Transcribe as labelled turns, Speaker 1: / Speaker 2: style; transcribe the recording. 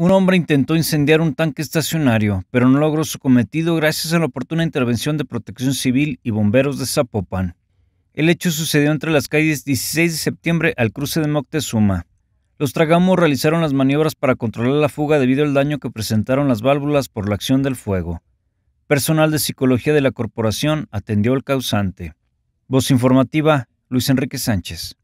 Speaker 1: Un hombre intentó incendiar un tanque estacionario, pero no logró su cometido gracias a la oportuna intervención de Protección Civil y bomberos de Zapopan. El hecho sucedió entre las calles 16 de septiembre al cruce de Moctezuma. Los tragamos realizaron las maniobras para controlar la fuga debido al daño que presentaron las válvulas por la acción del fuego. Personal de psicología de la corporación atendió al causante. Voz informativa, Luis Enrique Sánchez.